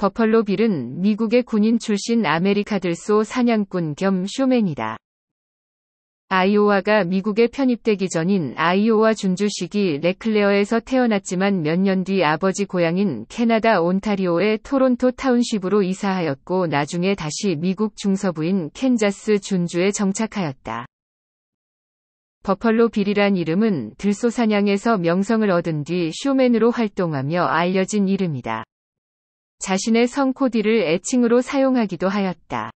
버펄로 빌은 미국의 군인 출신 아메리카들소 사냥꾼 겸 쇼맨이다. 아이오와가 미국에 편입되기 전인 아이오와 준주식이 레클레어에서 태어났지만 몇 년 뒤 아버지 고향인 캐나다 온타리오의 토론토 타운십으로 이사하였고 나중에 다시 미국 중서부인 캔자스 준주에 정착하였다. 버펄로 빌이란 이름은 들소 사냥에서 명성을 얻은 뒤 쇼맨으로 활동하며 알려진 이름이다. 자신의 성 코디를 애칭으로 사용하기도 하였다.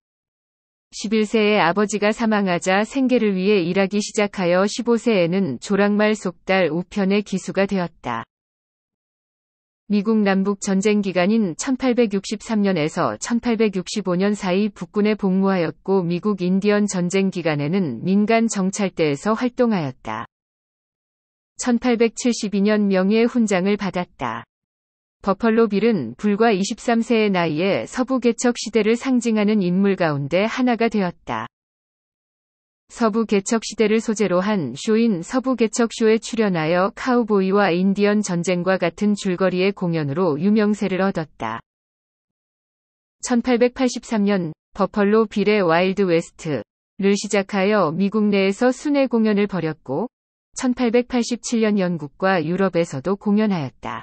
11세에 아버지가 사망하자 생계를 위해 일하기 시작하여 15세에는 조랑말 속달 우편의 기수가 되었다. 미국 남북 전쟁 기간인 1863년에서 1865년 사이 북군에 복무하였고 미국 인디언 전쟁 기간에는 민간 정찰대에서 활동하였다. 1872년 명예훈장을 받았다. 버펄로 빌은 불과 23세의 나이에 서부 개척 시대를 상징하는 인물 가운데 하나가 되었다. 서부 개척 시대를 소재로 한 쇼인 서부 개척 쇼에 출연하여 카우보이와 인디언 전쟁과 같은 줄거리의 공연으로 유명세를 얻었다. 1883년 버펄로 빌의 와일드 웨스트를 시작하여 미국 내에서 순회 공연을 벌였고 1887년 영국과 유럽에서도 공연하였다.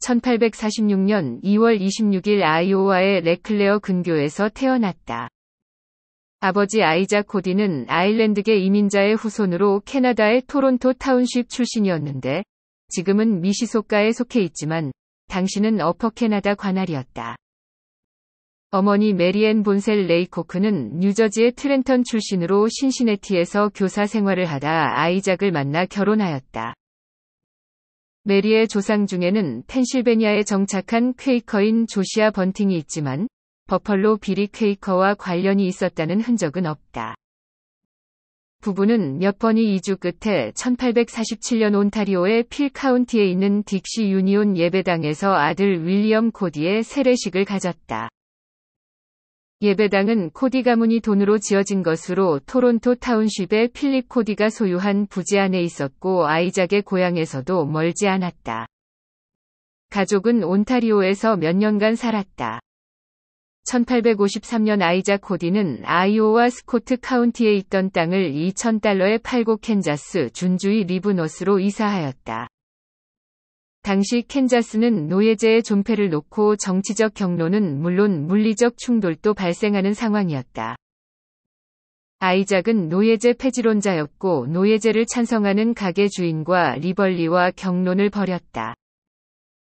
1846년 2월 26일 아이오와의 레클레어 근교에서 태어났다. 아버지 아이자 코디는 아일랜드계 이민자의 후손으로 캐나다의 토론토 타운십 출신이었는데 지금은 미시소가에 속해 있지만 당시는 어퍼 캐나다 관할이었다. 어머니 메리앤 본셀 레이코크는 뉴저지의 트렌턴 출신으로 신시네티에서 교사 생활을 하다 아이작을 만나 결혼하였다. 메리의 조상 중에는 펜실베니아에 정착한 퀘이커인 조시아 번팅이 있지만 버펄로 비리 퀘이커와 관련이 있었다는 흔적은 없다. 부부는 몇 번이 이주 끝에 1847년 온타리오의 필 카운티에 있는 딕시 유니온 예배당에서 아들 윌리엄 코디의 세례식을 가졌다. 예배당은 코디 가문이 돈으로 지어진 것으로 토론토 타운쉽의 필립 코디가 소유한 부지 안에 있었고 아이작의 고향에서도 멀지 않았다. 가족은 온타리오에서 몇 년간 살았다. 1853년 아이작 코디는 아이오와 스코트 카운티에 있던 땅을 2,000달러에 팔고 캔자스 준주의 리브노스로 이사하였다. 당시 캔자스는 노예제의 존폐를 놓고 정치적 경로는 물론 물리적 충돌도 발생하는 상황이었다. 아이작은 노예제 폐지론자였고 노예제를 찬성하는 가게 주인과 리벌리와 경론을 벌였다.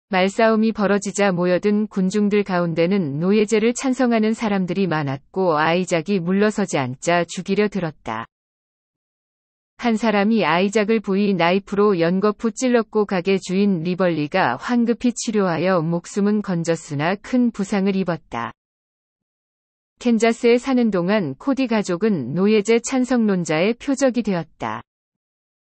말싸움이 벌어지자 모여든 군중들 가운데는 노예제를 찬성하는 사람들이 많았고 아이작이 물러서지 않자 죽이려 들었다. 한 사람이 아이작을 부위 나이프로 연거푸 찔렀고 가게 주인 리벌리가 황급히 치료하여 목숨은 건졌으나 큰 부상을 입었다. 캔자스에 사는 동안 코디 가족은 노예제 찬성론자의 표적이 되었다.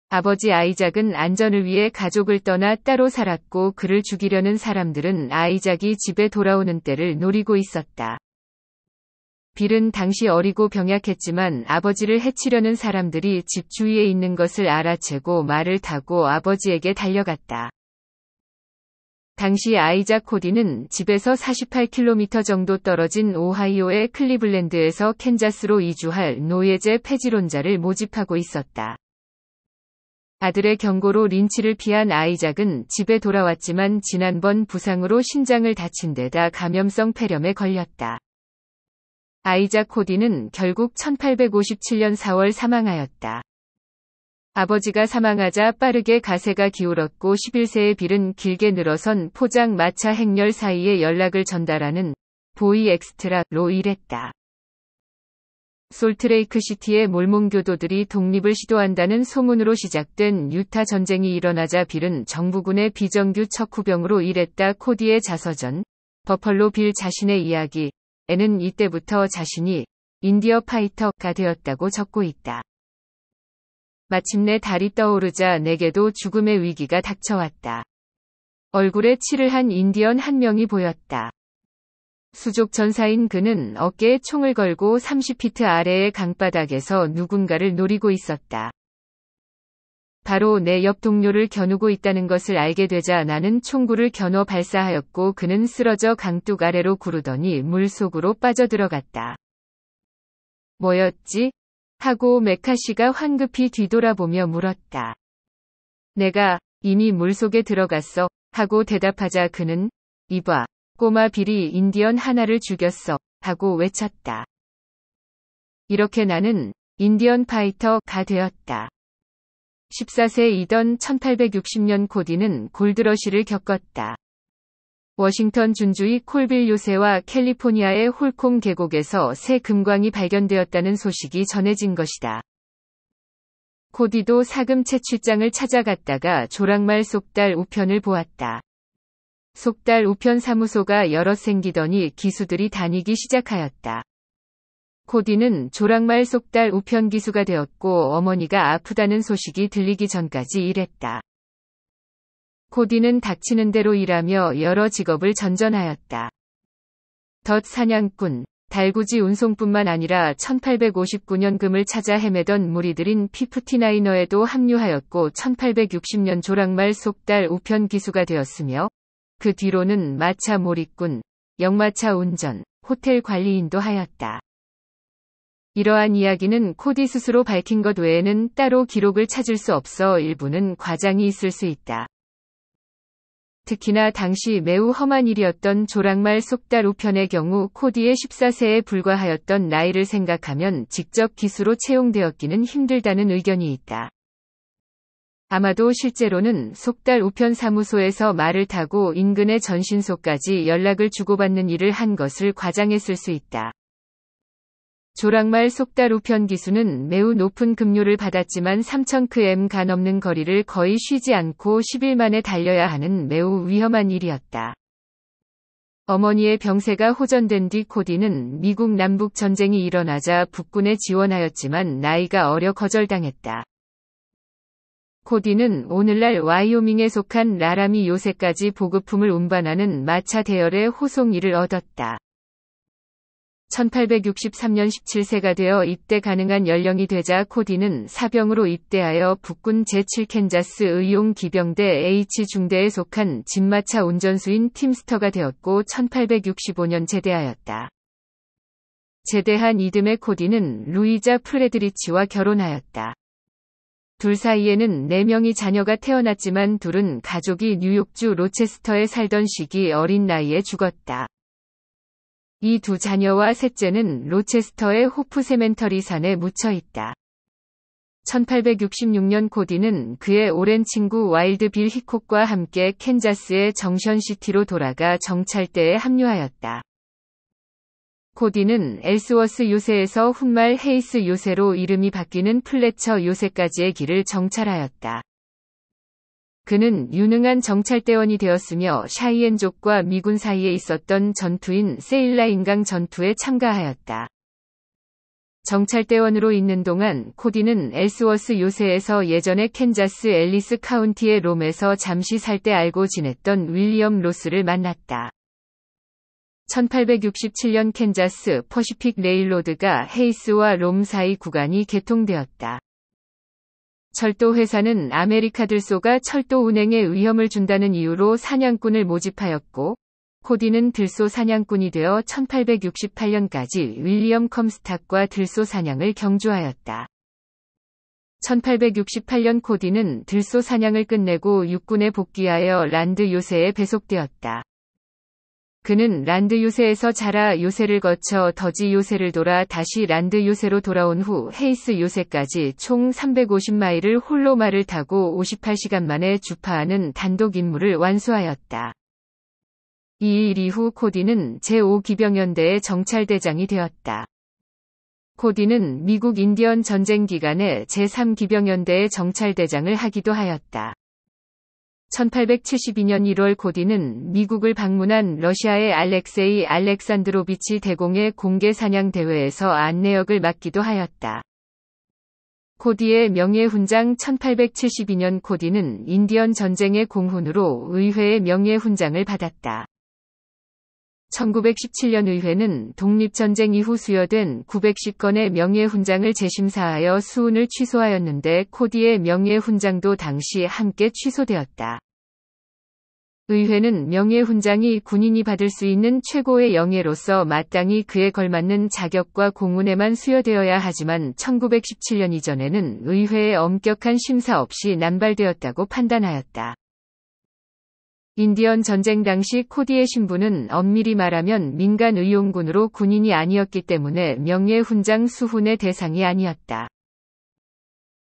아버지 아이작은 안전을 위해 가족을 떠나 따로 살았고 그를 죽이려는 사람들은 아이작이 집에 돌아오는 때를 노리고 있었다. 빌은 당시 어리고 병약했지만 아버지를 해치려는 사람들이 집 주위에 있는 것을 알아채고 말을 타고 아버지에게 달려갔다. 당시 아이작 코디는 집에서 48km 정도 떨어진 오하이오의 클리블랜드에서 캔자스로 이주할 노예제 폐지론자를 모집하고 있었다. 아들의 경고로 린치를 피한 아이작은 집에 돌아왔지만 지난번 부상으로 신장을 다친 데다 감염성 폐렴에 걸렸다. 아이작 코디는 결국 1857년 4월 사망하였다. 아버지가 사망하자 빠르게 가세가 기울었고 11세의 빌은 길게 늘어선 포장 마차 행렬 사이에 연락을 전달하는 보이 엑스트라로 일했다. 솔트레이크 시티의 몰몬교도들이 독립을 시도한다는 소문으로 시작된 유타 전쟁이 일어나자 빌은 정부군의 비정규 척후병으로 일했다 코디의 자서전 버펄로 빌 자신의 이야기 에는 이때부터 자신이 인디어 파이터가 되었다고 적고 있다. 마침내 달이 떠오르자 내게도 죽음의 위기가 닥쳐왔다. 얼굴에 칠을 한 인디언 한 명이 보였다. 수족 전사인 그는 어깨에 총을 걸고 30피트 아래의 강바닥에서 누군가를 노리고 있었다. 바로 내 옆 동료를 겨누고 있다는 것을 알게 되자 나는 총구를 겨눠 발사하였고 그는 쓰러져 강둑 아래로 구르더니 물속으로 빠져들어갔다. 뭐였지? 하고 메카시가 황급히 뒤돌아보며 물었다. 내가 이미 물속에 들어갔어 하고 대답하자 그는 이봐 꼬마 비리 인디언 하나를 죽였어 하고 외쳤다. 이렇게 나는 인디언 파이터가 되었다. 14세이던 1860년 코디는 골드러시를 겪었다. 워싱턴 준주의 콜빌 요새와 캘리포니아의 홀콤 계곡에서 새 금광이 발견되었다는 소식이 전해진 것이다. 코디도 사금 채취장을 찾아갔다가 조랑말 속달 우편을 보았다. 속달 우편 사무소가 여럿 생기더니 기수들이 다니기 시작하였다. 코디는 조랑말 속달 우편기수가 되었고 어머니가 아프다는 소식이 들리기 전까지 일했다. 코디는 닥치는 대로 일하며 여러 직업을 전전하였다. 덫 사냥꾼, 달구지 운송뿐만 아니라 1859년 금을 찾아 헤매던 무리들인 피프티나이너에도 합류하였고 1860년 조랑말 속달 우편 기수가 되었으며 그 뒤로는 마차 몰입꾼, 역마차 운전, 호텔 관리인도 하였다. 이러한 이야기는 코디 스스로 밝힌 것 외에는 따로 기록을 찾을 수 없어 일부는 과장이 있을 수 있다. 특히나 당시 매우 험한 일이었던 조랑말 속달 우편의 경우 코디의 14세에 불과하였던 나이를 생각하면 직접 기수로 채용되었기는 힘들다는 의견이 있다. 아마도 실제로는 속달 우편 사무소에서 말을 타고 인근의 전신소까지 연락을 주고받는 일을 한 것을 과장했을 수 있다. 조랑말 속다루편 기수는 매우 높은 급료를 받았지만 3 0 0 0 k m 간없는 거리를 거의 쉬지 않고 10일 만에 달려야 하는 매우 위험한 일이었다. 어머니의 병세가 호전된 뒤 코디는 미국 남북 전쟁이 일어나자 북군에 지원하였지만 나이가 어려 거절당했다. 코디는 오늘날 와이오밍에 속한 라람이 요새까지 보급품을 운반하는 마차 대열의 호송이를 얻었다. 1863년 17세가 되어 입대 가능한 연령이 되자 코디는 사병으로 입대하여 북군 제7캔자스 의용 기병대 H 중대에 속한 진마차 운전수인 팀스터가 되었고 1865년 제대하였다. 제대한 이듬해 코디는 루이자 프레드리치와 결혼하였다. 둘 사이에는 4명의 자녀가 태어났지만 둘은 가족이 뉴욕주 로체스터에 살던 시기 어린 나이에 죽었다. 이두 자녀와 셋째는 로체스터의 호프 세멘터리 산에 묻혀 있다. 1866년 코디는 그의 오랜 친구 와일드 빌 히콕과 함께 캔자스의 정션시티로 돌아가 정찰대에 합류하였다. 코디는 엘스워스 요새에서 훗말 헤이스 요새로 이름이 바뀌는 플래처 요새까지의 길을 정찰하였다. 그는 유능한 정찰대원이 되었으며 샤이엔족과 미군 사이에 있었던 전투인 세일라 인강 전투에 참가하였다. 정찰대원으로 있는 동안 코디는 엘스워스 요새에서 예전에 캔자스 앨리스 카운티의 롬에서 잠시 살 때 알고 지냈던 윌리엄 로스를 만났다. 1867년 캔자스 퍼시픽 레일로드가 헤이스와 롬 사이 구간이 개통되었다. 철도 회사는 아메리카들소가 철도 운행에 위험을 준다는 이유로 사냥꾼을 모집하였고 코디는 들소 사냥꾼이 되어 1868년까지 윌리엄 컴스탁과 들소 사냥을 경주하였다. 1868년 코디는 들소 사냥을 끝내고 육군에 복귀하여 란드 요새에 배속되었다. 그는 란드 요새에서 자라 요새를 거쳐 더지 요새를 돌아 다시 란드 요새로 돌아온 후 헤이스 요새까지 총 350마일을 홀로 말을 타고 58시간 만에 주파하는 단독 임무를 완수하였다. 이 일 이후 코디는 제5기병연대의 정찰대장이 되었다. 코디는 미국 인디언 전쟁 기간에 제3기병연대의 정찰대장을 하기도 하였다. 1872년 1월 고디는 미국을 방문한 러시아의 알렉세이 알렉산드로비치 대공의 공개 사냥 대회에서 안내역을 맡기도 하였다. 고디의 명예훈장 1872년 고디는 인디언 전쟁의 공훈으로 의회의 명예훈장을 받았다. 1917년 의회는 독립전쟁 이후 수여된 910건의 명예훈장을 재심사하여 수운을 취소하였는데 코디의 명예훈장도 당시 함께 취소되었다. 의회는 명예훈장이 군인이 받을 수 있는 최고의 영예로서 마땅히 그에 걸맞는 자격과 공훈에만 수여되어야 하지만 1917년 이전에는 의회의 엄격한 심사 없이 남발되었다고 판단하였다. 인디언 전쟁 당시 코디의 신분은 엄밀히 말하면 민간 의용군으로 군인이 아니었기 때문에 명예훈장 수훈의 대상이 아니었다.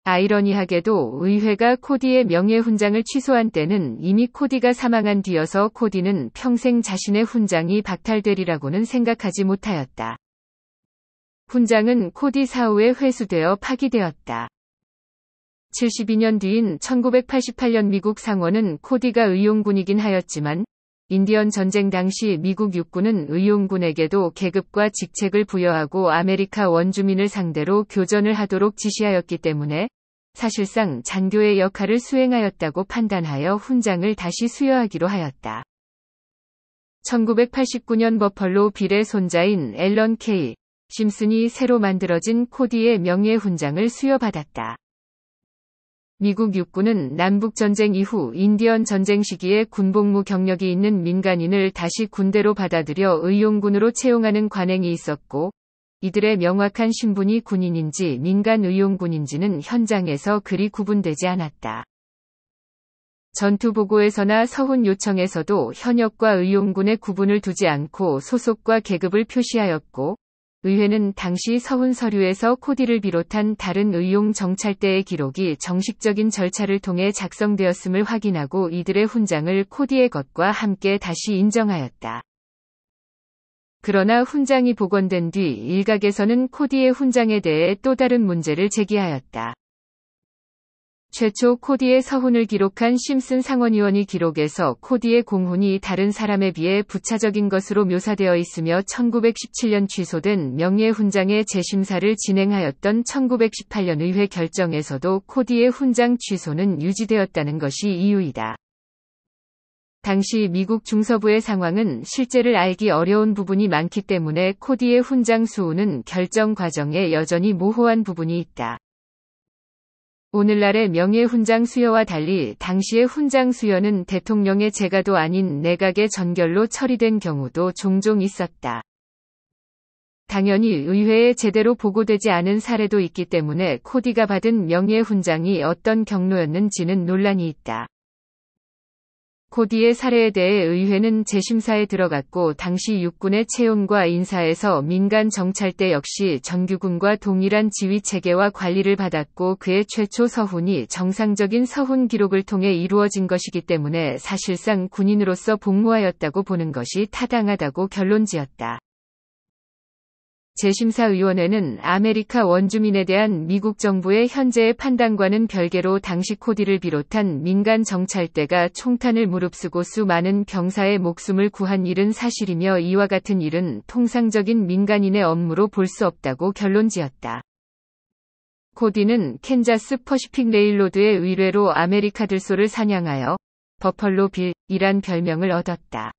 아이러니하게도 의회가 코디의 명예훈장을 취소한 때는 이미 코디가 사망한 뒤여서 코디는 평생 자신의 훈장이 박탈되리라고는 생각하지 못하였다. 훈장은 코디 사후에 회수되어 파기되었다. 72년 뒤인 1988년 미국 상원은 코디가 의용군이긴 하였지만 인디언 전쟁 당시 미국 육군은 의용군에게도 계급과 직책을 부여하고 아메리카 원주민을 상대로 교전을 하도록 지시하였기 때문에 사실상 장교의 역할을 수행하였다고 판단하여 훈장을 다시 수여하기로 하였다. 1989년 버펄로 빌의 손자인 앨런 케이 심슨이 새로 만들어진 코디의 명예 훈장을 수여받았다. 미국 육군은 남북전쟁 이후 인디언 전쟁 시기에 군복무 경력이 있는 민간인을 다시 군대로 받아들여 의용군으로 채용하는 관행이 있었고, 이들의 명확한 신분이 군인인지 민간 의용군인지는 현장에서 그리 구분되지 않았다. 전투보고에서나 서훈 요청에서도 현역과 의용군의 구분을 두지 않고 소속과 계급을 표시하였고, 의회는 당시 서훈 서류에서 코디를 비롯한 다른 의용 정찰대의 기록이 정식적인 절차를 통해 작성되었음을 확인하고 이들의 훈장을 코디의 것과 함께 다시 인정하였다. 그러나 훈장이 복원된 뒤 일각에서는 코디의 훈장에 대해 또 다른 문제를 제기하였다. 최초 코디의 서훈을 기록한 심슨 상원의원이 기록에서 코디의 공훈이 다른 사람에 비해 부차적인 것으로 묘사되어 있으며 1917년 취소된 명예훈장의 재심사를 진행하였던 1918년 의회 결정에서도 코디의 훈장 취소는 유지되었다는 것이 이유이다. 당시 미국 중서부의 상황은 실제를 알기 어려운 부분이 많기 때문에 코디의 훈장 수호는 결정 과정에 여전히 모호한 부분이 있다. 오늘날의 명예훈장 수여와 달리 당시의 훈장 수여는 대통령의 재가도 아닌 내각의 전결로 처리된 경우도 종종 있었다. 당연히 의회에 제대로 보고되지 않은 사례도 있기 때문에 코디가 받은 명예훈장이 어떤 경로였는지는 논란이 있다. 코디의 사례에 대해 의회는 재심사에 들어갔고 당시 육군의 채용과 인사에서 민간 정찰대 역시 정규군과 동일한 지휘 체계와 관리를 받았고 그의 최초 서훈이 정상적인 서훈 기록을 통해 이루어진 것이기 때문에 사실상 군인으로서 복무하였다고 보는 것이 타당하다고 결론지었다. 재심사위원회는 아메리카 원주민에 대한 미국 정부의 현재의 판단과는 별개로 당시 코디를 비롯한 민간 정찰대가 총탄을 무릅쓰고 수많은 병사의 목숨을 구한 일은 사실이며 이와 같은 일은 통상적인 민간인의 업무로 볼 수 없다고 결론지었다. 코디는 캔자스 퍼시픽 레일로드의 의뢰로 아메리카들소를 사냥하여 버펄로 빌이란 별명을 얻었다.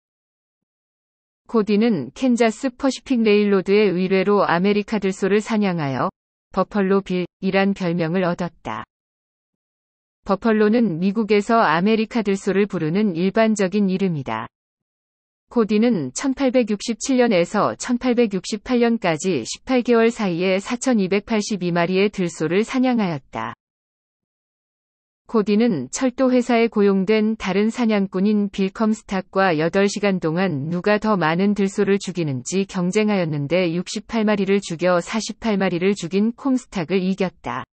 코디는 캔자스 퍼시픽 레일로드의 의뢰로 아메리카 들소를 사냥하여 버펄로 빌이란 별명을 얻었다. 버펄로는 미국에서 아메리카 들소를 부르는 일반적인 이름이다. 코디는 1867년에서 1868년까지 18개월 사이에 4,282마리의 들소를 사냥하였다. 코디는 철도회사에 고용된 다른 사냥꾼인 빌컴스탁과 8시간 동안 누가 더 많은 들소를 죽이는지 경쟁하였는데 68마리를 죽여 48마리를 죽인 콤스탁을 이겼다.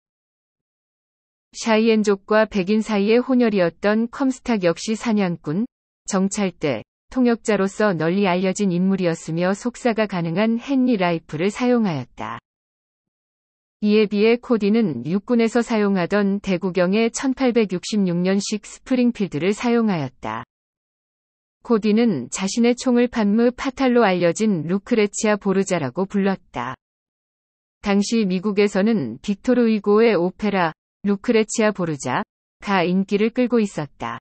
샤이엔족과 백인 사이의 혼혈이었던 컴스탁 역시 사냥꾼, 정찰대, 통역자로서 널리 알려진 인물이었으며 속사가 가능한 헨리 라이프를 사용하였다. 이에 비해 코디는 육군에서 사용하던 대구경의 1866년식 스프링필드를 사용하였다. 코디는 자신의 총을 판무 파탈로 알려진 루크레치아 보르자라고 불렀다. 당시 미국에서는 빅토르 위고의 오페라 루크레치아 보르자가 인기를 끌고 있었다.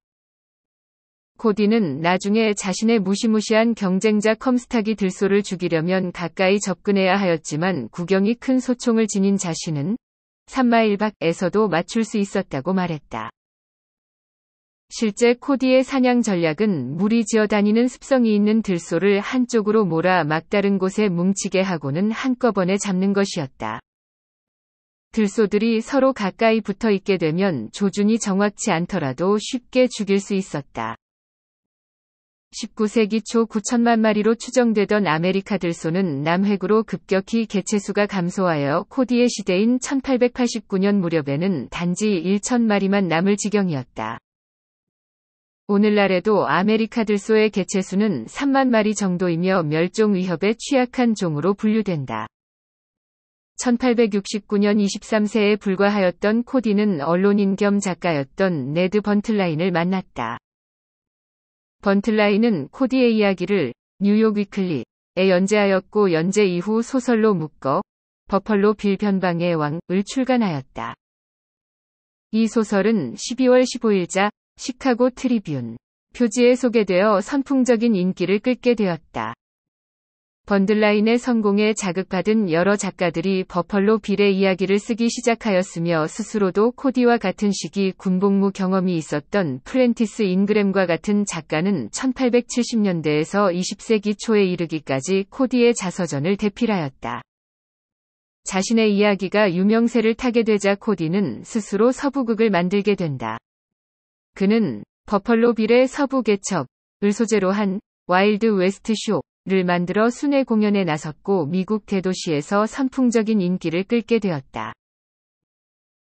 코디는 나중에 자신의 무시무시한 경쟁자 컴스타기 들소를 죽이려면 가까이 접근해야 하였지만 구경이 큰 소총을 지닌 자신은 3마일 박에서도 맞출 수 있었다고 말했다. 실제 코디의 사냥 전략은 물이 지어다니는 습성이 있는 들소를 한쪽으로 몰아 막다른 곳에 뭉치게 하고는 한꺼번에 잡는 것이었다. 들소들이 서로 가까이 붙어 있게 되면 조준이 정확치 않더라도 쉽게 죽일 수 있었다. 19세기 초 9천만 마리로 추정되던 아메리카 들소는 남획으로 급격히 개체수가 감소하여 코디의 시대인 1889년 무렵에는 단지 1천 마리만 남을 지경이었다. 오늘날에도 아메리카 들소의 개체수는 3만 마리 정도이며 멸종 위협에 취약한 종으로 분류된다. 1869년 23세에 불과하였던 코디는 언론인 겸 작가였던 네드 번틀라인을 만났다. 번틀라인은 코디의 이야기를 뉴욕 위클리에 연재하였고 연재 이후 소설로 묶어 버펄로 빌 변방의 왕을 출간하였다. 이 소설은 12월 15일자 시카고 트리뷴 표지에 소개되어 선풍적인 인기를 끌게 되었다. 번들라인의 성공에 자극받은 여러 작가들이 버펄로 빌의 이야기를 쓰기 시작하였으며 스스로도 코디와 같은 시기 군복무 경험이 있었던 프렌티스 인그램과 같은 작가는 1870년대에서 20세기 초에 이르기까지 코디의 자서전을 대필하였다. 자신의 이야기가 유명세를 타게 되자 코디는 스스로 서부극을 만들게 된다. 그는 버펄로 빌의 서부 개척을 소재로 한 와일드 웨스트 쇼, 를 만들어 순회 공연에 나섰고 미국 대도시에서 선풍적인 인기를 끌게 되었다.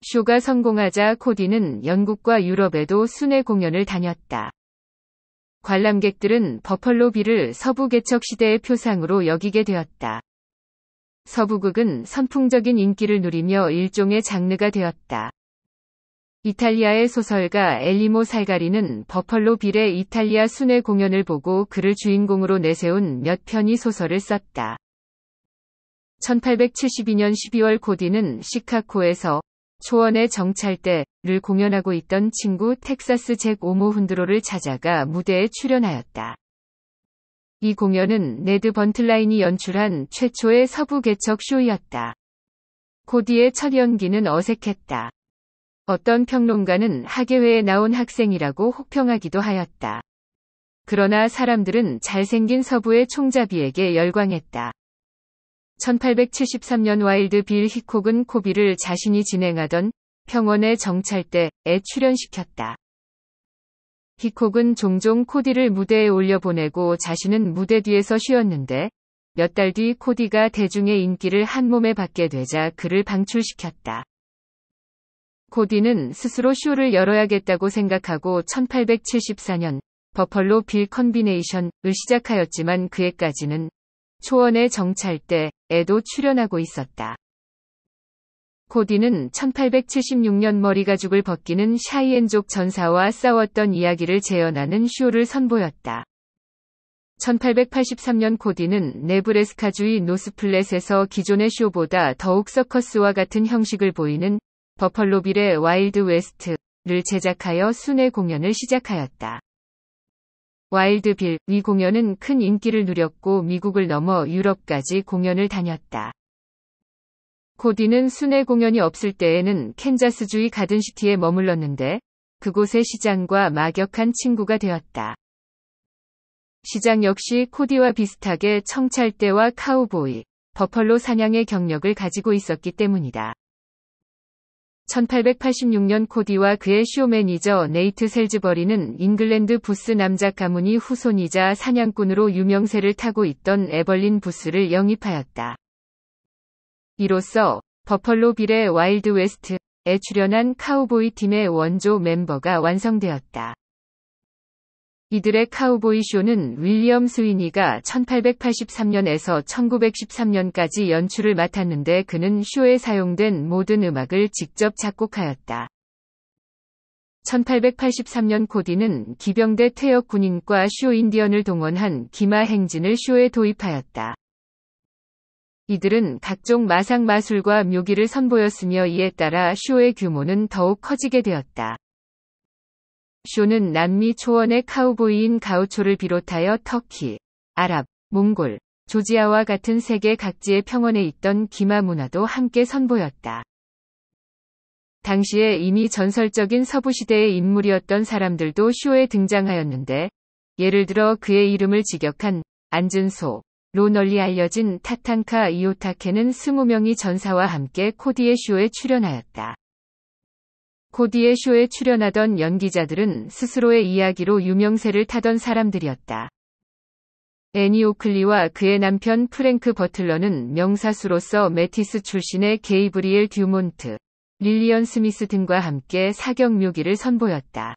쇼가 성공하자 코디는 영국과 유럽에도 순회 공연을 다녔다. 관람객들은 버펄로 비를 서부 개척 시대의 표상으로 여기게 되었다. 서부극은 선풍적인 인기를 누리며 일종의 장르가 되었다. 이탈리아의 소설가 엘리모 살가리는 버펄로 빌의 이탈리아 순회 공연을 보고 그를 주인공으로 내세운 몇 편의 소설을 썼다. 1872년 12월 고디는 시카고에서 초원의 정찰대를 공연하고 있던 친구 텍사스 잭 오모 훈드로를 찾아가 무대에 출연하였다. 이 공연은 네드 번틀라인이 연출한 최초의 서부 개척 쇼였다. 고디의 첫 연기는 어색했다. 어떤 평론가는 학예회에 나온 학생이라고 혹평하기도 하였다. 그러나 사람들은 잘생긴 서부의 총잡이에게 열광했다. 1873년 와일드 빌 히콕은 코비를 자신이 진행하던 평원의 정찰대에 출연시켰다. 히콕은 종종 코디를 무대에 올려보내고 자신은 무대 뒤에서 쉬었는데 몇 달 뒤 코디가 대중의 인기를 한 몸에 받게 되자 그를 방출시켰다. 코디는 스스로 쇼를 열어야겠다고 생각하고 1874년 버펄로 빌 컨비네이션을 시작하였지만 그해까지는 초원의 정찰대에도 출연하고 있었다. 코디는 1876년 머리가죽을 벗기는 샤이엔족 전사와 싸웠던 이야기를 재현하는 쇼를 선보였다. 1883년 코디는 네브레스카주의 노스플렛에서 기존의 쇼보다 더욱 서커스와 같은 형식을 보이는 버펄로빌의 와일드 웨스트를 제작하여 순회 공연을 시작하였다. 와일드빌 위 공연은 큰 인기를 누렸고 미국을 넘어 유럽까지 공연을 다녔다. 코디는 순회 공연이 없을 때에는 캔자스주의 가든시티에 머물렀는데 그곳의 시장과 막역한 친구가 되었다. 시장 역시 코디와 비슷하게 청찰대와 카우보이, 버펄로 사냥의 경력을 가지고 있었기 때문이다. 1886년 코디와 그의 쇼 매니저 네이트 셀즈버리는 잉글랜드 부스 남자 가문이 후손이자 사냥꾼으로 유명세를 타고 있던 에벌린 부스를 영입하였다. 이로써 버펄로 빌의 와일드 웨스트에 출연한 카우보이 팀의 원조 멤버가 완성되었다. 이들의 카우보이 쇼는 윌리엄 스위니가 1883년에서 1913년까지 연출을 맡았는데 그는 쇼에 사용된 모든 음악을 직접 작곡하였다. 1883년 코디는 기병대 퇴역 군인과 쇼 인디언을 동원한 기마 행진을 쇼에 도입하였다. 이들은 각종 마상 마술과 묘기를 선보였으며 이에 따라 쇼의 규모는 더욱 커지게 되었다. 쇼는 남미 초원의 카우보이인 가우초를 비롯하여 터키, 아랍, 몽골, 조지아와 같은 세계 각지의 평원에 있던 기마 문화도 함께 선보였다. 당시에 이미 전설적인 서부시대의 인물이었던 사람들도 쇼에 등장하였는데, 예를 들어 그의 이름을 직역한 안은 소, 로 널리 알려진 타탄카 이오타케는 2 0명이 전사와 함께 코디의 쇼에 출연하였다. 코디의 쇼에 출연하던 연기자들은 스스로의 이야기로 유명세를 타던 사람들이었다. 애니 오클리와 그의 남편 프랭크 버틀러는 명사수로서 메티스 출신의 게이브리엘 듀몬트, 릴리언 스미스 등과 함께 사격 묘기를 선보였다.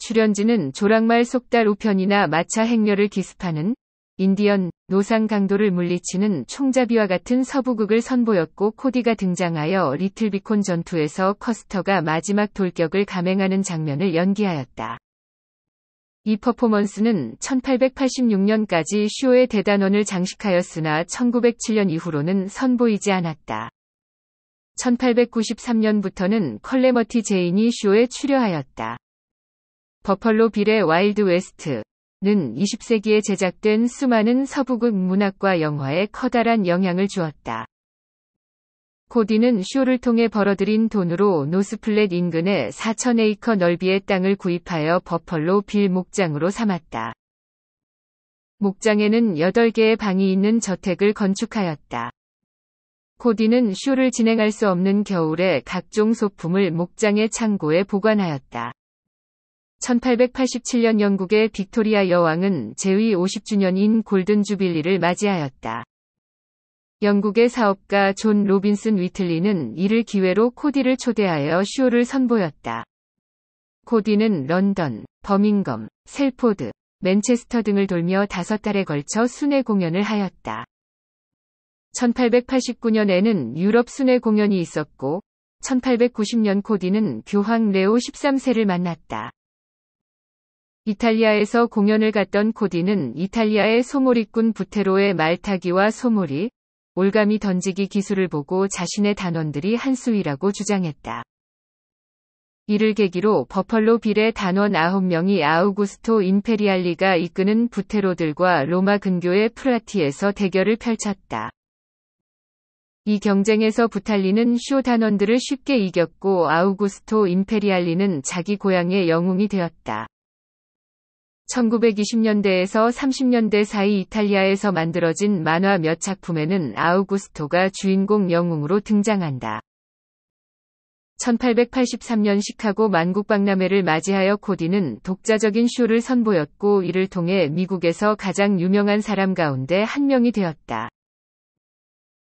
출연진은 조랑말 속달 우편이나 마차 행렬을 기습하는 인디언, 노상 강도를 물리치는 총잡이와 같은 서부극을 선보였고 코디가 등장하여 리틀비콘 전투에서 커스터가 마지막 돌격을 감행하는 장면을 연기하였다. 이 퍼포먼스는 1886년까지 쇼의 대단원을 장식하였으나 1907년 이후로는 선보이지 않았다. 1893년부터는 컬레머티 제인이 쇼에 출연하였다. 버펄로 빌의 와일드 웨스트, 는 20세기에 제작된 수많은 서부극 문학과 영화에 커다란 영향을 주었다. 고디는 쇼를 통해 벌어들인 돈으로 노스플랫 인근의 4,000에이커 넓이의 땅을 구입하여 버펄로 빌 목장으로 삼았다. 목장에는 8개의 방이 있는 저택을 건축하였다. 고디는 쇼를 진행할 수 없는 겨울에 각종 소품을 목장의 창고에 보관하였다. 1887년 영국의 빅토리아 여왕은 제위 50주년인 골든 주빌리를 맞이하였다. 영국의 사업가 존 로빈슨 위틀리는 이를 기회로 코디를 초대하여 쇼를 선보였다. 코디는 런던, 버밍검, 셀포드, 맨체스터 등을 돌며 다섯 달에 걸쳐 순회 공연을 하였다. 1889년에는 유럽 순회 공연이 있었고, 1890년 코디는 교황 레오 13세를 만났다. 이탈리아에서 공연을 갔던 코디는 이탈리아의 소몰이꾼 부테로의 말타기와 소몰이, 올가미 던지기 기술을 보고 자신의 단원들이 한수위라고 주장했다. 이를 계기로 버펄로 빌의 단원 9명이 아우구스토 인페리알리가 이끄는 부테로들과 로마 근교의 프라티에서 대결을 펼쳤다. 이 경쟁에서 부탈리는 쇼 단원들을 쉽게 이겼고 아우구스토 인페리알리는 자기 고향의 영웅이 되었다. 1920년대에서 30년대 사이 이탈리아에서 만들어진 만화 몇 작품에는 아우구스토가 주인공 영웅으로 등장한다. 1883년 시카고 만국박람회를 맞이하여 코디는 독자적인 쇼를 선보였고 이를 통해 미국에서 가장 유명한 사람 가운데 한 명이 되었다.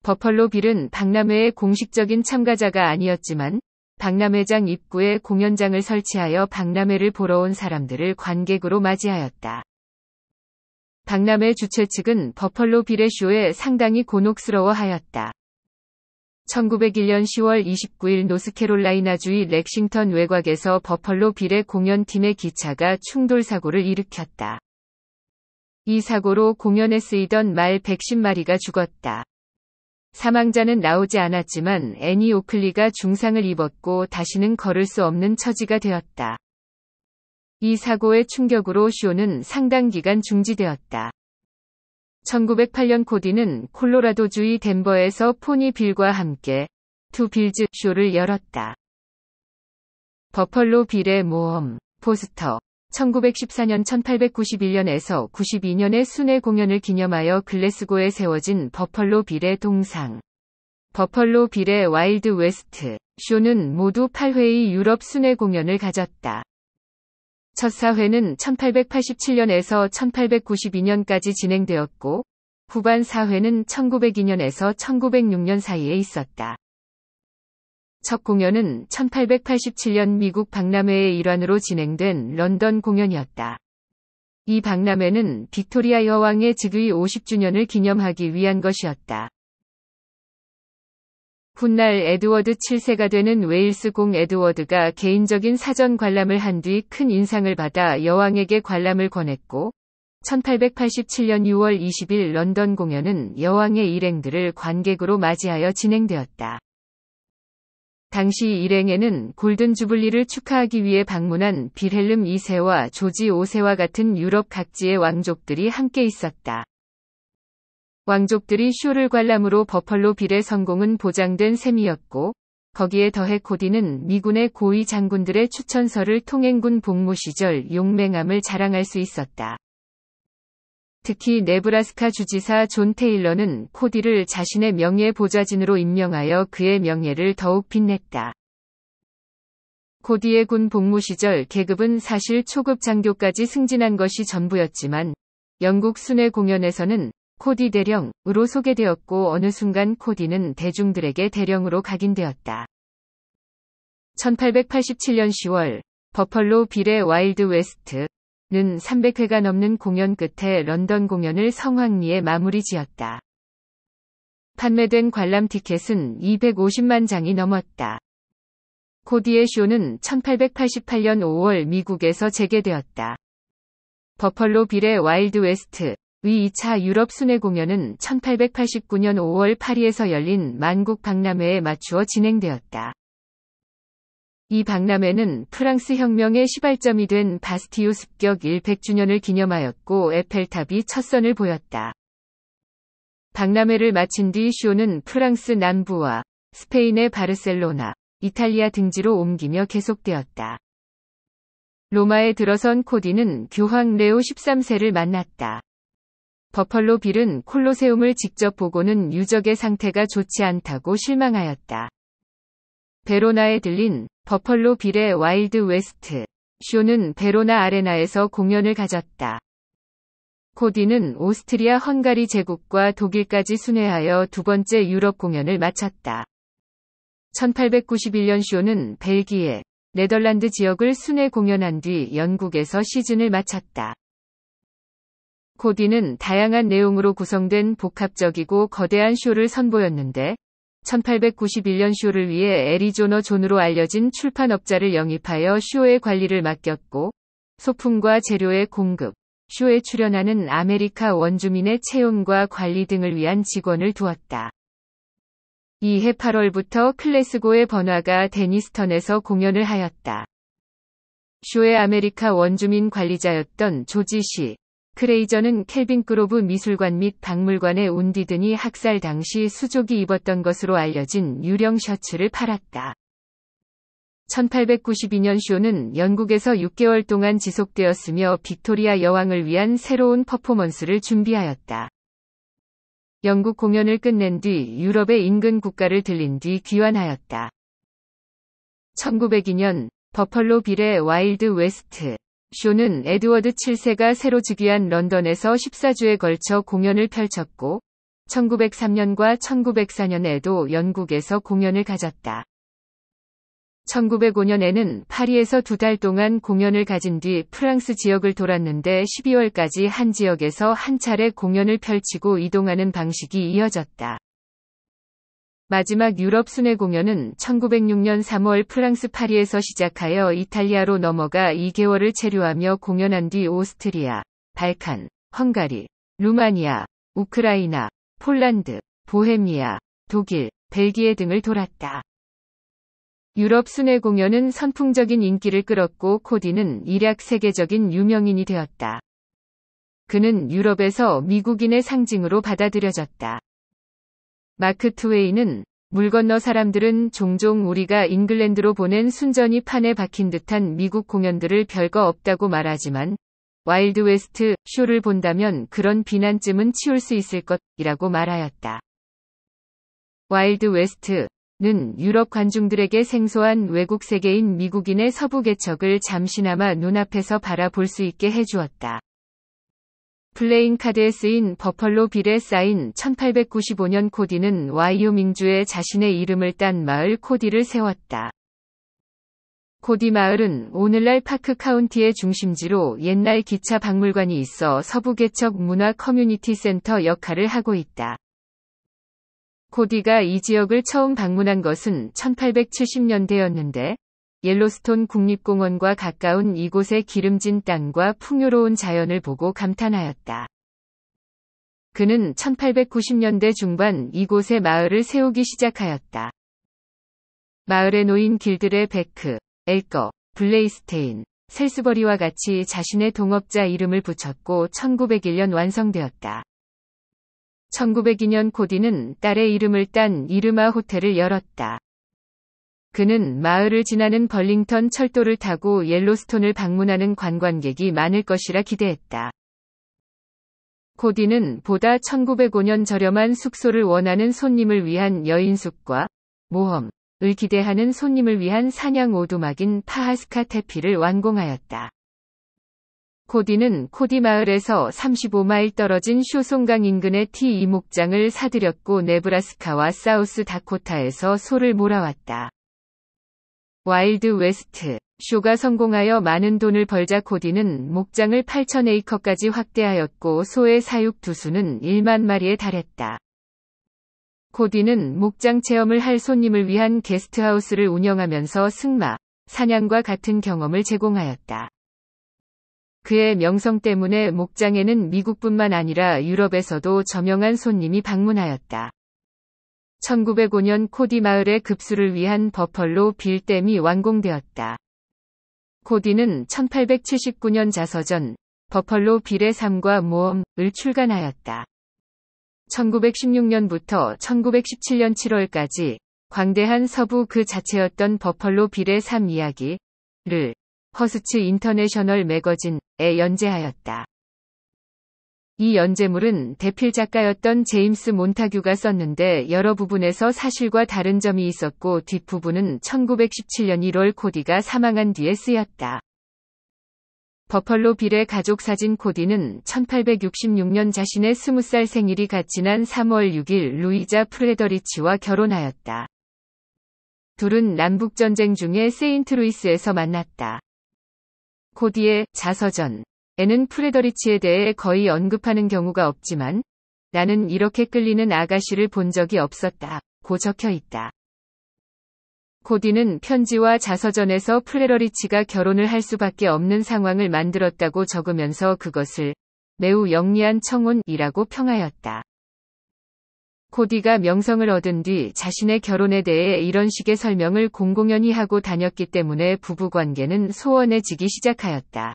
버펄로 빌은 박람회의 공식적인 참가자가 아니었지만 박람회장 입구에 공연장을 설치하여 박람회를 보러 온 사람들을 관객으로 맞이하였다. 박람회 주최 측은 버펄로 비례쇼에 상당히 곤혹스러워하였다. 1901년 10월 29일 노스캐롤라이나주의 렉싱턴 외곽에서 버펄로 비례 공연팀의 기차가 충돌 사고를 일으켰다. 이 사고로 공연에 쓰이던 말 110마리가 죽었다. 사망자는 나오지 않았지만 애니 오클리가 중상을 입었고 다시는 걸을 수 없는 처지가 되었다. 이 사고의 충격으로 쇼는 상당 기간 중지되었다. 1908년 코디는 콜로라도주의 덴버에서 포니 빌과 함께 투 빌즈 쇼를 열었다. 버펄로 빌의 모험, 포스터, 1914년 1891년에서 92년의 순회 공연을 기념하여 글래스고에 세워진 버펄로 빌의 동상. 버펄로 빌의 와일드 웨스트 쇼는 모두 8회의 유럽 순회 공연을 가졌다. 첫 사회는 1887년에서 1892년까지 진행되었고, 후반 사회는 1902년에서 1906년 사이에 있었다. 첫 공연은 1887년 미국 박람회의 일환으로 진행된 런던 공연이었다. 이 박람회는 빅토리아 여왕의 즉위 50주년을 기념하기 위한 것이었다. 훗날 에드워드 7세가 되는 웨일스 공 에드워드가 개인적인 사전 관람을 한 뒤 큰 인상을 받아 여왕에게 관람을 권했고, 1887년 6월 20일 런던 공연은 여왕의 일행들을 관객으로 맞이하여 진행되었다. 당시 일행에는 골든 주블리를 축하하기 위해 방문한 빌헬름 2세와 조지 5세와 같은 유럽 각지의 왕족들이 함께 있었다. 왕족들이 쇼를 관람으로 버펄로 빌의 성공은 보장된 셈이었고 거기에 더해 코디는 미군의 고위 장군들의 추천서를 통행군 복무 시절 용맹함을 자랑할 수 있었다. 특히 네브라스카 주지사 존 테일러는 코디를 자신의 명예 보좌진으로 임명하여 그의 명예를 더욱 빛냈다. 코디의 군 복무 시절 계급은 사실 초급 장교까지 승진한 것이 전부였지만 영국 순회 공연에서는 코디 대령으로 소개되었고 어느 순간 코디는 대중들에게 대령으로 각인되었다. 1887년 10월 버펄로 빌의 와일드 웨스트 는 300회가 넘는 공연 끝에 런던 공연을 성황리에 마무리 지었다. 판매된 관람 티켓은 250만 장이 넘었다. 코디의 쇼는 1888년 5월 미국에서 재개되었다. 버펄로 빌의 와일드 웨스트위 2차 유럽 순회 공연은 1889년 5월 파리에서 열린 만국 박람회에 맞추어 진행되었다. 이 박람회는 프랑스 혁명의 시발점이 된 바스티유 습격 100주년을 기념하였고 에펠탑이 첫 선을 보였다. 박람회를 마친 뒤 쇼는 프랑스 남부와 스페인의 바르셀로나, 이탈리아 등지로 옮기며 계속되었다. 로마에 들어선 코디는 교황 레오 13세를 만났다. 버펄로 빌은 콜로세움을 직접 보고는 유적의 상태가 좋지 않다고 실망하였다. 베로나에 들린 버펄로 빌의 와일드 웨스트 쇼는 베로나 아레나에서 공연을 가졌다. 코디는 오스트리아 헝가리 제국과 독일까지 순회하여 두 번째 유럽 공연을 마쳤다. 1891년 쇼는 벨기에, 네덜란드 지역을 순회 공연한 뒤 영국에서 시즌을 마쳤다. 코디는 다양한 내용으로 구성된 복합적이고 거대한 쇼를 선보였는데 1891년 쇼를 위해 애리조너 존으로 알려진 출판업자를 영입하여 쇼의 관리를 맡겼고 소품과 재료의 공급, 쇼에 출연하는 아메리카 원주민의 채용과 관리 등을 위한 직원을 두었다. 이해 8월부터 클래스고의 번화가 데니스턴에서 공연을 하였다. 쇼의 아메리카 원주민 관리자였던 조지 씨, 크레이저는 켈빈 그로브 미술관 및 박물관의 온디든이 학살 당시 수족이 입었던 것으로 알려진 유령 셔츠를 팔았다. 1892년 쇼는 영국에서 6개월 동안 지속되었으며 빅토리아 여왕을 위한 새로운 퍼포먼스를 준비하였다. 영국 공연을 끝낸 뒤 유럽의 인근 국가를 들린 뒤 귀환하였다. 1902년 버펄로 빌의 와일드 웨스트 쇼는 에드워드 7세가 새로 즉위한 런던에서 14주에 걸쳐 공연을 펼쳤고 1903년과 1904년에도 영국에서 공연을 가졌다. 1905년에는 파리에서 두 달 동안 공연을 가진 뒤 프랑스 지역을 돌았는데 12월까지 한 지역에서 한 차례 공연을 펼치고 이동하는 방식이 이어졌다. 마지막 유럽 순회 공연은 1906년 3월 프랑스 파리에서 시작하여 이탈리아로 넘어가 2개월을 체류하며 공연한 뒤 오스트리아, 발칸, 헝가리, 루마니아, 우크라이나, 폴란드, 보헤미아, 독일, 벨기에 등을 돌았다. 유럽 순회 공연은 선풍적인 인기를 끌었고 코디는 일약 세계적인 유명인이 되었다. 그는 유럽에서 미국인의 상징으로 받아들여졌다. 마크 트웨이는 물 건너 사람들은 종종 우리가 잉글랜드로 보낸 순전히 판에 박힌 듯한 미국 공연들을 별거 없다고 말하지만 와일드 웨스트 쇼를 본다면 그런 비난쯤은 치울 수 있을 것이라고 말하였다. 와일드 웨스트는 유럽 관중들에게 생소한 외국 세계인 미국인의 서부 개척을 잠시나마 눈앞에서 바라볼 수 있게 해주었다. 플레인 카드에 쓰인 버펄로 빌에 쌓인 1895년 코디는 와이오밍주에 자신의 이름을 딴 마을 코디를 세웠다. 코디 마을은 오늘날 파크 카운티의 중심지로 옛날 기차 박물관이 있어 서부 개척 문화 커뮤니티 센터 역할을 하고 있다. 코디가 이 지역을 처음 방문한 것은 1870년대였는데 옐로스톤 국립공원과 가까운 이곳의 기름진 땅과 풍요로운 자연을 보고 감탄하였다. 그는 1890년대 중반 이곳에 마을을 세우기 시작하였다. 마을에 놓인 길들의 베크, 엘거, 블레이스테인, 셀스버리와 같이 자신의 동업자 이름을 붙였고 1901년 완성되었다. 1902년 코디는 딸의 이름을 딴 이르마 호텔을 열었다. 그는 마을을 지나는 벌링턴 철도를 타고 옐로스톤을 방문하는 관광객이 많을 것이라 기대했다. 코디는 보다 1905년 저렴한 숙소를 원하는 손님을 위한 여인숙과 모험을 기대하는 손님을 위한 사냥 오두막인 파하스카 테피를 완공하였다. 코디는 코디 마을에서 35마일 떨어진 쇼송강 인근의 티 이목장을 사들였고 네브라스카와 사우스 다코타에서 소를 몰아왔다. 와일드 웨스트 쇼가 성공하여 많은 돈을 벌자 코디는 목장을 8천에이커까지 확대하였고 소의 사육 두수는 1만 마리에 달했다. 코디는 목장 체험을 할 손님을 위한 게스트하우스를 운영하면서 승마, 사냥과 같은 경험을 제공하였다. 그의 명성 때문에 목장에는 미국뿐만 아니라 유럽에서도 저명한 손님이 방문하였다. 1905년 코디 마을의 급수를 위한 버펄로 빌댐이 완공되었다. 코디는 1879년 자서전 버펄로 빌의 삶과 모험을 출간하였다. 1916년부터 1917년 7월까지 광대한 서부 그 자체였던 버펄로 빌의 삶 이야기를 허스츠 인터내셔널 매거진에 연재하였다. 이 연재물은 대필 작가였던 제임스 몬타규가 썼는데 여러 부분에서 사실과 다른 점이 있었고 뒷부분은 1917년 1월 코디가 사망한 뒤에 쓰였다. 버펄로 빌의 가족 사진 코디는 1866년 자신의 20살 생일이 같 지난 3월 6일 루이자 프레더리치와 결혼하였다. 둘은 남북전쟁 중에 세인트루이스에서 만났다. 코디의 자서전 애는 프레더리치에 대해 거의 언급하는 경우가 없지만 나는 이렇게 끌리는 아가씨를 본 적이 없었다. 고 적혀 있다. 고디는 편지와 자서전에서 프레러리치가 결혼을 할 수밖에 없는 상황을 만들었다고 적으면서 그것을 매우 영리한 청혼이라고 평하였다. 고디가 명성을 얻은 뒤 자신의 결혼에 대해 이런 식의 설명을 공공연히 하고 다녔기 때문에 부부관계는 소원해지기 시작하였다.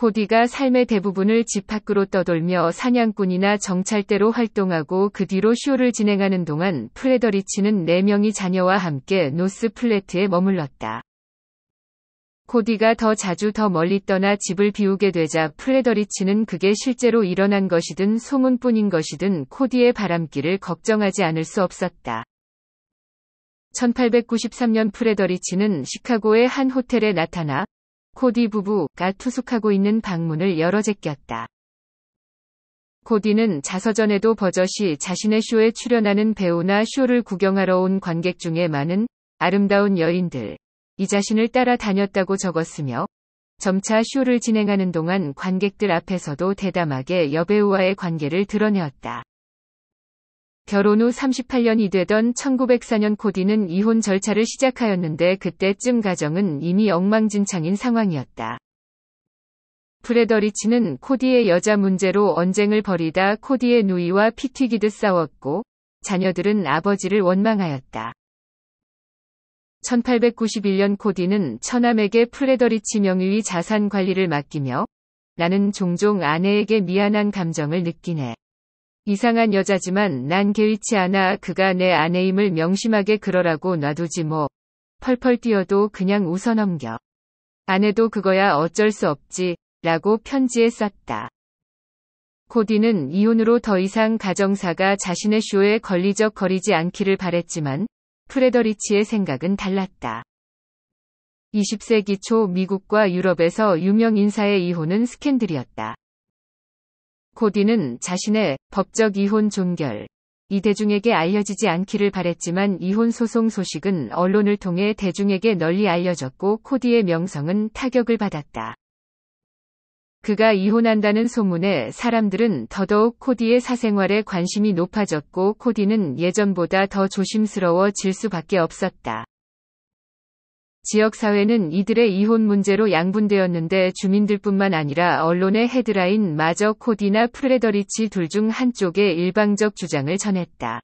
코디가 삶의 대부분을 집 밖으로 떠돌며 사냥꾼이나 정찰대로 활동하고 그 뒤로 쇼를 진행하는 동안 프레더리치는 4명의 자녀와 함께 노스 플래트에 머물렀다. 코디가 더 자주 더 멀리 떠나 집을 비우게 되자 프레더리치는 그게 실제로 일어난 것이든 소문뿐인 것이든 코디의 바람길을 걱정하지 않을 수 없었다. 1893년 프레더리치는 시카고의 한 호텔에 나타나 코디 부부가 투숙하고 있는 방문을 열어 제꼈다. 코디는 자서전에도 버젓이 자신의 쇼에 출연하는 배우나 쇼를 구경하러 온 관객 중에 많은 아름다운 여인들, 이 자신을 따라 다녔다고 적었으며, 점차 쇼를 진행하는 동안 관객들 앞에서도 대담하게 여배우와의 관계를 드러내었다. 결혼 후 38년이 되던 1904년 코디는 이혼 절차를 시작하였는데 그때쯤 가정은 이미 엉망진창인 상황이었다. 프레더리치는 코디의 여자 문제로 언쟁을 벌이다 코디의 누이와 피튀기듯 싸웠고 자녀들은 아버지를 원망하였다. 1891년 코디는 처남에게 프레더리치 명의의 자산 관리를 맡기며 나는 종종 아내에게 미안한 감정을 느끼네. 이상한 여자지만 난 개의치 않아 그가 내 아내임을 명심하게 그러라고 놔두지 뭐. 펄펄 뛰어도 그냥 웃어 넘겨. 아내도 그거야 어쩔 수 없지. 라고 편지에 썼다. 코디는 이혼으로 더 이상 가정사가 자신의 쇼에 걸리적거리지 않기를 바랬지만 프레더리치의 생각은 달랐다. 20세기 초 미국과 유럽에서 유명 인사의 이혼은 스캔들이었다. 코디는 자신의 법적 이혼 종결, 이 대중에게 알려지지 않기를 바랬지만 이혼 소송 소식은 언론을 통해 대중에게 널리 알려졌고 코디의 명성은 타격을 받았다. 그가 이혼한다는 소문에 사람들은 더더욱 코디의 사생활에 관심이 높아졌고 코디는 예전보다 더 조심스러워질 수밖에 없었다. 지역사회는 이들의 이혼 문제로 양분되었는데 주민들뿐만 아니라 언론의 헤드라인 마저 코디나 프레더리치 둘 중 한쪽의 일방적 주장을 전했다.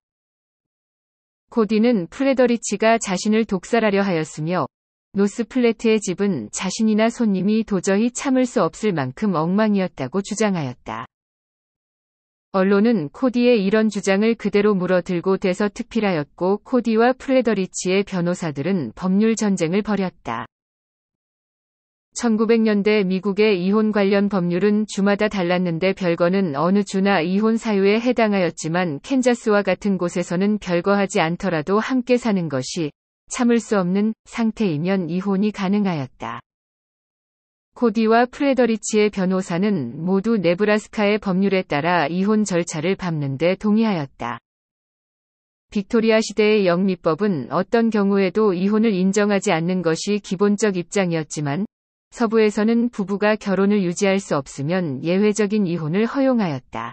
코디는 프레더리치가 자신을 독살하려 하였으며 노스플레트의 집은 자신이나 손님이 도저히 참을 수 없을 만큼 엉망이었다고 주장하였다. 언론은 코디의 이런 주장을 그대로 물어들고 대서특필하였고 코디와 프레더리치의 변호사들은 법률 전쟁을 벌였다. 1900년대 미국의 이혼 관련 법률은 주마다 달랐는데 별거는 어느 주나 이혼 사유에 해당하였지만 캔자스와 같은 곳에서는 별거하지 않더라도 함께 사는 것이 참을 수 없는 상태이면 이혼이 가능하였다. 코디와 프레더리치의 변호사는 모두 네브라스카의 법률에 따라 이혼 절차를 밟는데 동의하였다. 빅토리아 시대의 영미법은 어떤 경우에도 이혼을 인정하지 않는 것이 기본적 입장이었지만 서부에서는 부부가 결혼을 유지할 수 없으면 예외적인 이혼을 허용하였다.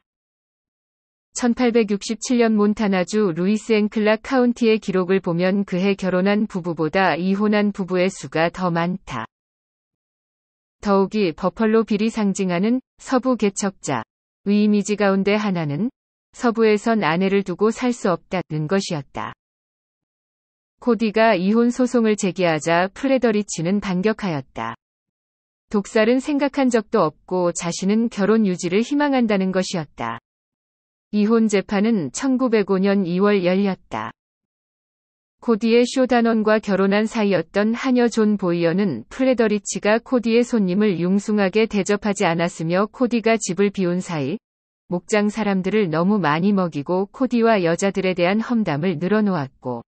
1867년 몬타나주 루이스 앤클락 카운티의 기록을 보면 그해 결혼한 부부보다 이혼한 부부의 수가 더 많다. 더욱이 버펄로 빌이 상징하는 서부 개척자 의 이미지 가운데 하나는 서부에선 아내를 두고 살 수 없다는 것이었다. 코디가 이혼 소송을 제기하자 프레더리치는 반격하였다. 독살은 생각한 적도 없고 자신은 결혼 유지를 희망한다는 것이었다. 이혼 재판은 1905년 2월 열렸다. 코디의 쇼단원과 결혼한 사이였던 한여 존 보이어는 프레더리치가 코디의 손님을 융숭하게 대접하지 않았으며 코디가 집을 비운 사이 목장 사람들을 너무 많이 먹이고 코디와 여자들에 대한 험담을 늘어놓았고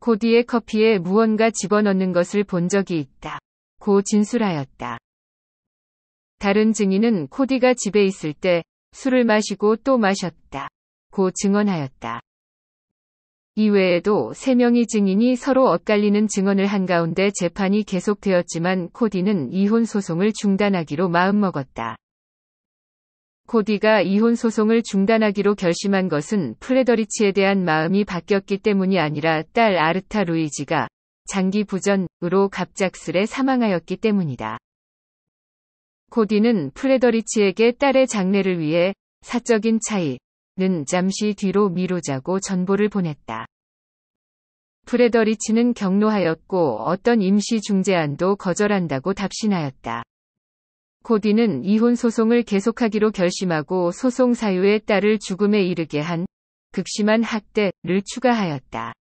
코디의 커피에 무언가 집어넣는 것을 본 적이 있다. 고 진술하였다. 다른 증인은 코디가 집에 있을 때 술을 마시고 또 마셨다. 고 증언하였다. 이외에도 3명의 증인이 서로 엇갈리는 증언을 한가운데 재판이 계속되었지만 코디는 이혼 소송을 중단하기로 마음먹었다. 코디가 이혼 소송을 중단하기로 결심한 것은 프레더리치에 대한 마음이 바뀌었기 때문이 아니라 딸 아르타 루이지가 장기 부전으로 갑작스레 사망하였기 때문이다. 코디는 프레더리치에게 딸의 장례를 위해 사적인 차이, 는 잠시 뒤로 미루자고 전보를 보냈다. 프레더리치는 경로하였고 어떤 임시 중재안도 거절한다고 답신하였다. 코디는 이혼 소송을 계속하기로 결심하고 소송 사유의 딸을 죽음에 이르게 한 극심한 학대를 추가하였다.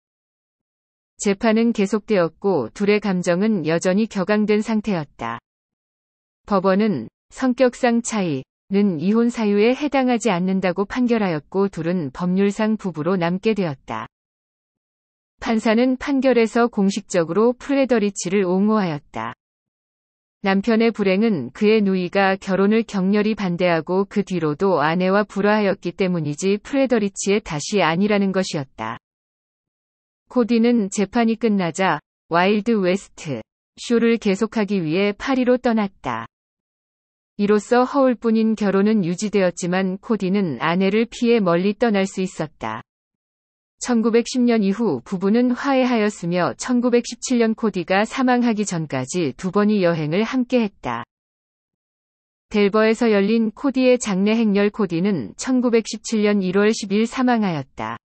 재판은 계속되었고 둘의 감정은 여전히 격앙된 상태였다. 법원은 성격상 차이, 는 이혼 사유에 해당하지 않는다고 판결하였고 둘은 법률상 부부로 남게 되었다. 판사는 판결에서 공식적으로 프레더리치를 옹호하였다. 남편의 불행은 그의 누이가 결혼을 격렬히 반대하고 그 뒤로도 아내와 불화하였기 때문이지 프레더리치의 다시 아니라는 것이었다. 코디는 재판이 끝나자 와일드 웨스트 쇼를 계속하기 위해 파리로 떠났다. 이로써 허울뿐인 결혼은 유지되었지만 코디는 아내를 피해 멀리 떠날 수 있었다. 1910년 이후 부부는 화해하였으며 1917년 코디가 사망하기 전까지 두 번이 여행을 함께 했다. 델버에서 열린 코디의 장례 행렬 코디는 1917년 1월 10일 사망하였다.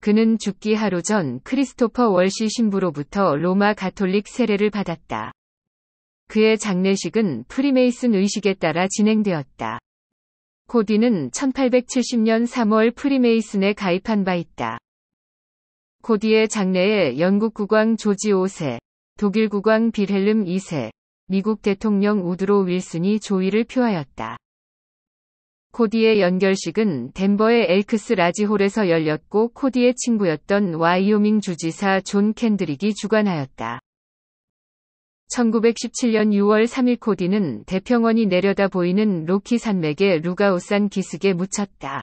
그는 죽기 하루 전 크리스토퍼 월시 신부로부터 로마 가톨릭 세례를 받았다. 그의 장례식은 프리메이슨 의식에 따라 진행되었다. 고디는 1870년 3월 프리메이슨에 가입한 바 있다. 고디의 장례에 영국 국왕 조지 5세, 독일 국왕 빌헬름 2세, 미국 대통령 우드로 윌슨이 조의를 표하였다. 코디의 연결식은 덴버의 엘크스 라지홀에서 열렸고 코디의 친구였던 와이오밍 주지사 존 캔드릭이 주관하였다. 1917년 6월 3일 코디는 대평원이 내려다 보이는 로키 산맥의 루가우산 기슭에 묻혔다.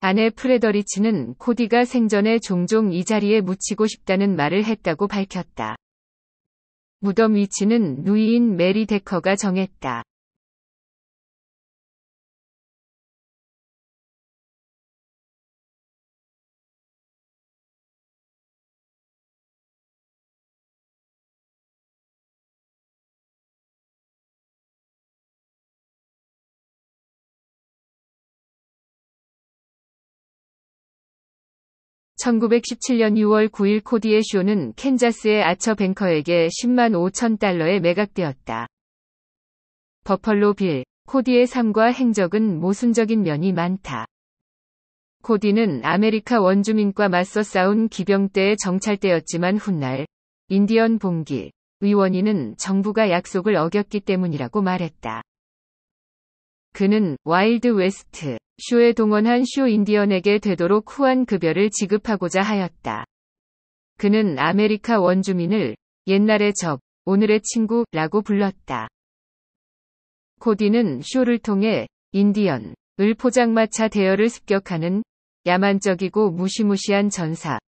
아내 프레더리치는 코디가 생전에 종종 이 자리에 묻히고 싶다는 말을 했다고 밝혔다. 무덤 위치는 누이인 메리 데커가 정했다. 1917년 6월 9일 코디의 쇼는 캔자스의 아처 뱅커에게 10만 5천 달러에 매각되었다. 버펄로 빌, 코디의 삶과 행적은 모순적인 면이 많다. 코디는 아메리카 원주민과 맞서 싸운 기병 때의 정찰대였지만 훗날 인디언 봉기 의원인은 정부가 약속을 어겼기 때문이라고 말했다. 그는 와일드 웨스트 쇼에 동원한 쇼 인디언에게 되도록 후한 급여를 지급하고자 하였다. 그는 아메리카 원주민을 옛날의 적, 오늘의 친구라고 불렀다. 코디는 쇼를 통해 인디언, 을 포장마차 대열을 습격하는 야만적이고 무시무시한 전사로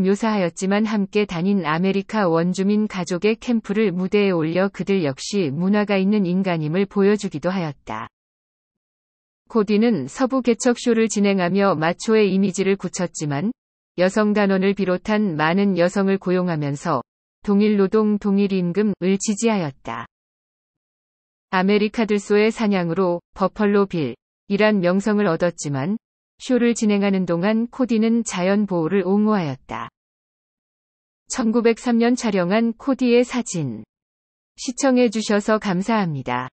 묘사하였지만 함께 다닌 아메리카 원주민 가족의 캠프를 무대에 올려 그들 역시 문화가 있는 인간임을 보여주기도 하였다. 코디는 서부 개척쇼를 진행하며 마초의 이미지를 굳혔지만 여성 단원을 비롯한 많은 여성을 고용하면서 동일 노동 동일 임금을 지지하였다. 아메리카 들소의 사냥으로 버펄로 빌이란 명성을 얻었지만 쇼를 진행하는 동안 코디는 자연 보호를 옹호하였다. 1903년 촬영한 코디의 사진. 시청해주셔서 감사합니다.